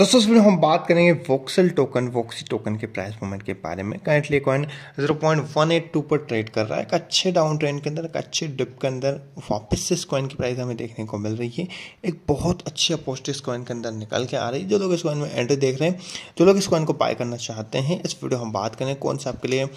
दोस्तों इस वीडियो हम बात करेंगे वोक्सल टोकन वोक्सी टोकन के प्राइस मूवमेंट के बारे में करेंटली कॉइन टू पर ट्रेड कर रहा है एक अच्छे डाउन ट्रेंड के अंदर एक अच्छे डिप के अंदर वापस से इस कॉइन की प्राइस हमें देखने को मिल रही है एक बहुत अच्छी अपोस्ट इस कॉइन के अंदर निकल के आ रही है जो लोग इस कॉइन में एंट्री देख रहे हैं जो लोग इस कॉइन को बाय करना चाहते हैं इस वीडियो हम बात करें कौन सा आपके लिए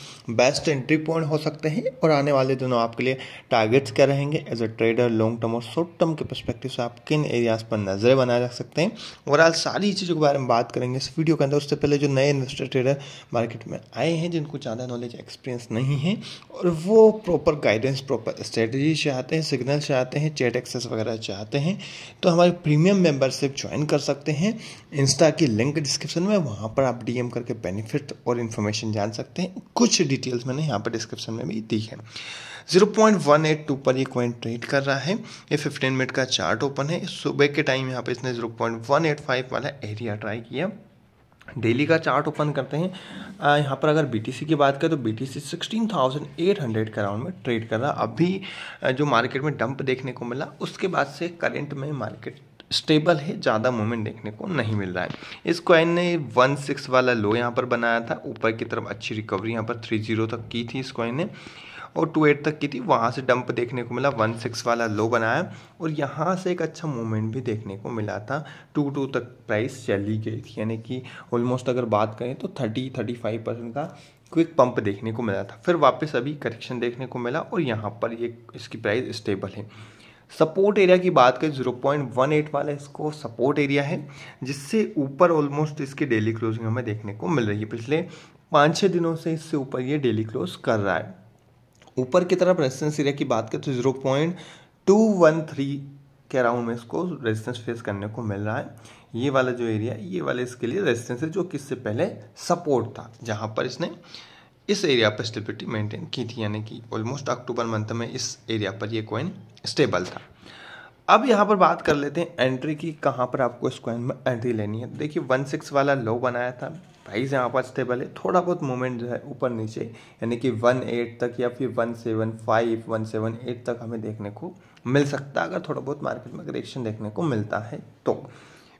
बेस्ट एंट्री पॉइंट हो सकते हैं और आने वाले दिनों आपके लिए टारगेट्स क्या रहेंगे as a trader long term और शॉर्ट टर्म के परस्पेक्टिव से आप किन एरियाज पर नज़रें बनाए रख सकते हैं ओवरऑल सारी चीज़ों के बारे में बात करेंगे इस वीडियो के अंदर उससे पहले जो नए इन्वेस्टर ट्रेडर मार्केट में आए हैं जिनको ज़्यादा नॉलेज एक्सपीरियंस नहीं है और वो प्रॉपर गाइडेंस प्रॉपर स्ट्रेटजी चाहते हैं सिग्नल चाहते हैं चैट एक्सेस वगैरह चाहते हैं तो हमारी प्रीमियम मेंबरशिप ज्वाइन कर सकते हैं इंस्टा की लिंक डिस्क्रिप्शन में वहाँ पर आप डीएम करके बेनिफिट और इन्फॉर्मेशन जान सकते हैं कुछ डिटेल्स मैंने यहाँ पर डिस्क्रिप्शन में भी दी है 0.182 पर ये कॉइन ट्रेड कर रहा है ये 15 मिनट का चार्ट ओपन है सुबह के टाइम यहाँ पे इसने 0.185 वाला एरिया ट्राई किया डेली का चार्ट ओपन करते हैं आ, यहाँ पर अगर बीटीसी की बात करें तो बीटीसी 16,800 के राउंड में ट्रेड कर रहा अभी जो मार्केट में डंप देखने को मिला उसके बाद से करेंट में मार्केट स्टेबल है ज़्यादा मूवमेंट देखने को नहीं मिल रहा है इस कॉइन ने वन सिक्स वाला लो यहाँ पर बनाया था ऊपर की तरफ अच्छी रिकवरी यहाँ पर थ्री जीरो तक की थी इस कॉइन ने और टू एट तक की थी वहाँ से डंप देखने को मिला वन सिक्स वाला लो बनाया और यहाँ से एक अच्छा मूवमेंट भी देखने को मिला था टू टू तक प्राइस चली गई थी यानी कि ऑलमोस्ट अगर बात करें तो थर्टी थर्टी फाइव परसेंट का क्विक पंप देखने को मिला था फिर वापस अभी करेक्शन देखने को मिला और यहाँ पर ये इसकी प्राइस स्टेबल है सपोर्ट एरिया की बात करें जीरो पॉइंट वन एट वाला इसको सपोर्ट एरिया है जिससे ऊपर ऑलमोस्ट इसके डेली क्लोजिंग हमें देखने को मिल रही है पिछले पाँच छः दिनों से इससे ऊपर ये डेली क्लोज कर रहा है ऊपर की तरफ रेजिस्टेंस एरिया की बात करें तो zero point two one three के अराउंड में इसको रेजिस्टेंस फेस करने को मिल रहा है ये वाला जो एरिया ये वाले इसके लिए रेजिस्टेंस है जो किससे पहले सपोर्ट था जहाँ पर इसने इस एरिया पर स्टेबिलिटी मेंटेन की थी यानी कि ऑलमोस्ट अक्टूबर मंथ में इस एरिया पर ये कॉइन स्टेबल था अब यहाँ पर बात कर लेते हैं एंट्री की कहाँ पर आपको इस कॉइन में एंट्री लेनी है देखिए वन सिक्स वाला लो बनाया था प्राइस यहाँ पर स्टेबल है थोड़ा बहुत मूवमेंट जो है ऊपर नीचे यानी कि वन एट तक या फिर one seven five one seven eight तक हमें देखने को मिल सकता है अगर थोड़ा बहुत मार्केट में करेक्शन देखने को मिलता है तो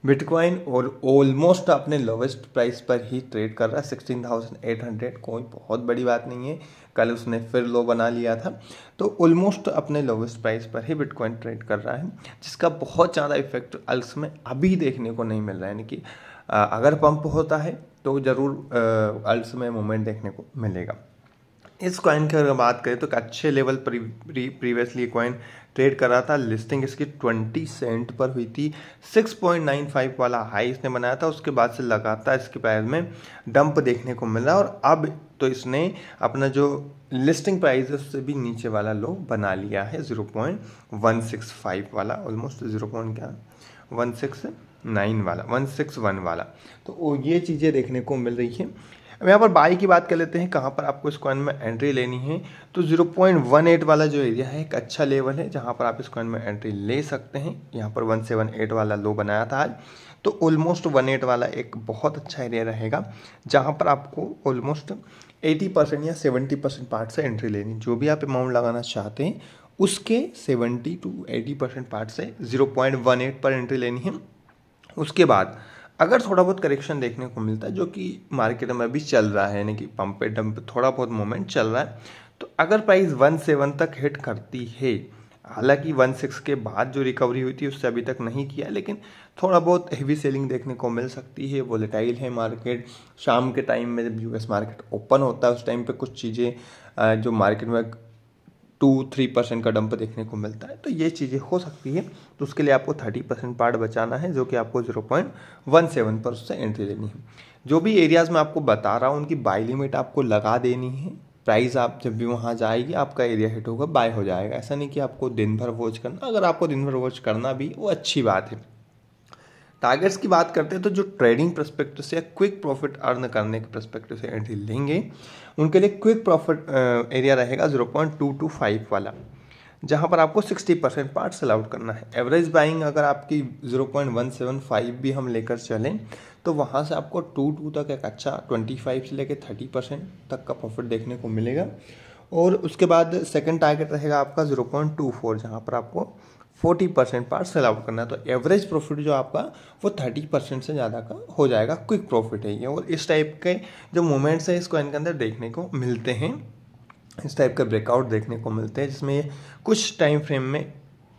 बिटकॉइन और ऑलमोस्ट अपने लोवेस्ट प्राइस पर ही ट्रेड कर रहा है सिक्सटीन थाउजेंड एट हंड्रेड कोई बहुत बड़ी बात नहीं है कल उसने फिर लो बना लिया था तो ऑलमोस्ट अपने लोवेस्ट प्राइस पर ही बिटकॉइन ट्रेड कर रहा है जिसका बहुत ज़्यादा इफेक्ट अल्स में अभी देखने को नहीं मिल रहा है यानी कि अगर पंप होता है तो ज़रूर अल्स में मूवमेंट देखने को मिलेगा इस कॉइन की अगर बात करें तो एक अच्छे लेवल पर प्रीवियसली कॉइन ट्रेड कर रहा था लिस्टिंग इसकी 20 सेंट पर हुई थी 6.95 वाला हाई इसने बनाया था उसके बाद से लगातार इसके प्राइस में डंप देखने को मिला और अब तो इसने अपना जो लिस्टिंग प्राइस है उससे भी नीचे वाला लो बना लिया है 0.165 वाला ऑलमोस्ट जीरो पॉइंट क्या वन सिक्स नाइन वाला वन सिक्स वन वाला तो वो ये चीज़ें देखने को मिल रही है अब यहाँ पर बाई की बात कर लेते हैं कहाँ पर आपको इस कॉइन में एंट्री लेनी है तो 0.18 वाला जो एरिया है एक अच्छा लेवल है जहाँ पर आप इस कॉइन में एंट्री ले सकते हैं यहाँ पर 178 वाला लो बनाया था आज तो ऑलमोस्ट 18 वाला एक बहुत अच्छा एरिया रहेगा जहाँ पर आपको ऑलमोस्ट 80 परसेंट या 70 परसेंट पार्ट से एंट्री लेनी जो भी आप अमाउंट लगाना चाहते हैं उसके seventy two eighty percent part से एट पर एंट्री लेनी है उसके बाद अगर थोड़ा बहुत करेक्शन देखने को मिलता है जो कि मार्केट में अभी चल रहा है यानी कि पंप पे डंप थोड़ा बहुत मोमेंट चल रहा है तो अगर प्राइस वन सेवन तक हिट करती है हालांकि वन सिक्स के बाद जो रिकवरी हुई थी उससे अभी तक नहीं किया लेकिन थोड़ा बहुत हैवी सेलिंग देखने को मिल सकती है वोलेटाइल है मार्केट शाम के टाइम में जब यूएस मार्केट ओपन होता है उस टाइम पे कुछ चीज़ें जो मार्केट में टू थ्री परसेंट का डंप देखने को मिलता है तो ये चीज़ें हो सकती है तो उसके लिए आपको थर्टी परसेंट पार्ट बचाना है जो कि आपको जीरो पॉइंट वन सेवन पर उससे एंट्री देनी है जो भी एरियाज़ मैं आपको बता रहा हूँ उनकी बाई लिमिट आपको लगा देनी है प्राइस आप जब भी वहाँ जाएगी आपका एरिया हिट होगा बाय हो जाएगा ऐसा नहीं कि आपको दिन भर वॉच करना अगर आपको दिन भर वॉच करना भी वो अच्छी बात है टारगेट्स की बात करते हैं तो जो ट्रेडिंग प्रस्पेक्टिव से या क्विक प्रॉफिट अर्न करने के प्रस्पेक्टिव से एंट्री लेंगे उनके लिए क्विक प्रॉफिट एरिया रहेगा zero point two two five वाला जहाँ पर आपको sixty percent part sell out करना है एवरेज बाइंग अगर आपकी zero point one seven five भी हम लेकर चलें तो वहाँ से आपको टू टू तक एक अच्छा ट्वेंटी फाइव से लेकर थर्टी परसेंट तक का प्रॉफिट देखने को मिलेगा और उसके बाद सेकंड टारगेट रहेगा आपका जीरो पॉइंट टू फोर जहाँ पर आपको forty percent part sell out करना है तो एवरेज प्रॉफिट जो आपका वो थर्टी परसेंट से ज़्यादा का हो जाएगा क्विक प्रॉफिट है ये और इस टाइप के जो मोमेंट्स हैं इस कॉइन के अंदर देखने को मिलते हैं इस टाइप के ब्रेकआउट देखने को मिलते हैं जिसमें कुछ टाइम फ्रेम में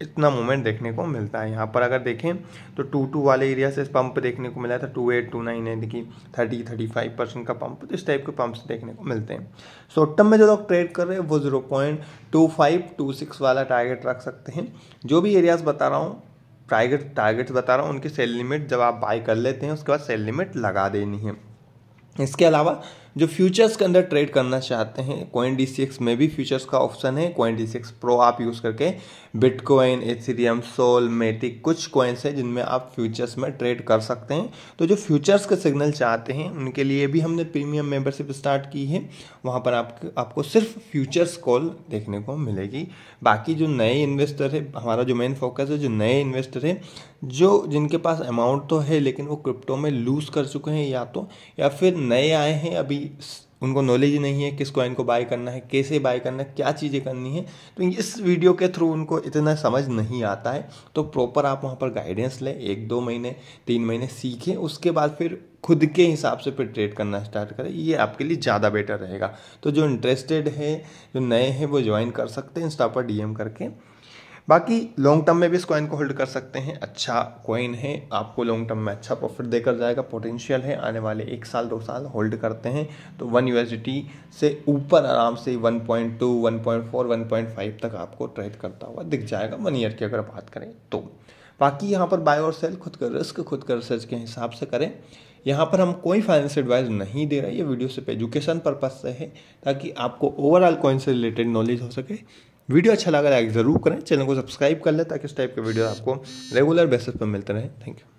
इतना मूवमेंट देखने को मिलता है यहाँ पर अगर देखें तो टू टू वाले एरिया से पंप देखने को मिला था टू एट टू नाइन यानी कि थर्टी थर्टी फाइव परसेंट का पंप तो इस टाइप के पंप्स देखने को मिलते हैं शॉर्ट टर्म में जो लोग ट्रेड कर रहे हैं वो zero point two five two six वाला टारगेट रख सकते हैं जो भी एरियाज बता रहा हूँ टारगेट टारगेट्स बता रहा हूँ उनकी सेल लिमिट जब आप बाई कर लेते हैं उसके बाद सेल लिमिट लगा देनी है इसके अलावा जो फ्यूचर्स के अंदर ट्रेड करना चाहते हैं कोइन डी में भी फ्यूचर्स का ऑप्शन है कोइन डी प्रो आप यूज़ करके बिटकॉइन एथेरियम सोल मेटिक कुछ कोइंस हैं जिनमें आप फ्यूचर्स में ट्रेड कर सकते हैं तो जो फ्यूचर्स के सिग्नल चाहते हैं उनके लिए भी हमने प्रीमियम मेंबरशिप स्टार्ट की है वहाँ पर आप, आपको सिर्फ फ्यूचर्स कॉल देखने को मिलेगी बाकी जो नए इन्वेस्टर है हमारा जो मेन फोकस है जो नए इन्वेस्टर है जो जिनके पास अमाउंट तो है लेकिन वो क्रिप्टो में लूज़ कर चुके हैं या तो या फिर नए आए हैं अभी उनको नॉलेज नहीं है किस कॉइन को बाय करना है कैसे बाय करना है क्या चीज़ें करनी है तो इस वीडियो के थ्रू उनको इतना समझ नहीं आता है तो प्रॉपर आप वहाँ पर गाइडेंस लें एक दो महीने तीन महीने सीखें उसके बाद फिर खुद के हिसाब से फिर ट्रेड करना स्टार्ट करें ये आपके लिए ज़्यादा बेटर रहेगा तो जो इंटरेस्टेड है जो नए हैं वो ज्वाइन कर सकते हैं इंस्टा पर डी करके बाकी लॉन्ग टर्म में भी इस कॉइन को होल्ड कर सकते हैं अच्छा कॉइन है आपको लॉन्ग टर्म में अच्छा प्रॉफिट देकर जाएगा पोटेंशियल है आने वाले एक साल दो साल होल्ड करते हैं तो वन यू से ऊपर आराम से one point two one point four one point five तक आपको ट्रेड करता हुआ दिख जाएगा वन ईयर की अगर बात करें तो बाकी यहाँ पर बाय और सेल खुद का रिस्क खुद का रिसर्च के हिसाब से करें यहाँ पर हम कोई फाइनेंस एडवाइस नहीं दे रहे ये वीडियो सिर्फ एजुकेशन पर्पज़ से है ताकि आपको ओवरऑल कॉइन से रिलेटेड नॉलेज हो सके वीडियो अच्छा लगा लाइक ज़रूर करें चैनल को सब्सक्राइब कर लें ताकि इस टाइप के वीडियो आपको रेगुलर बेसिस पर मिलते रहें थैंक यू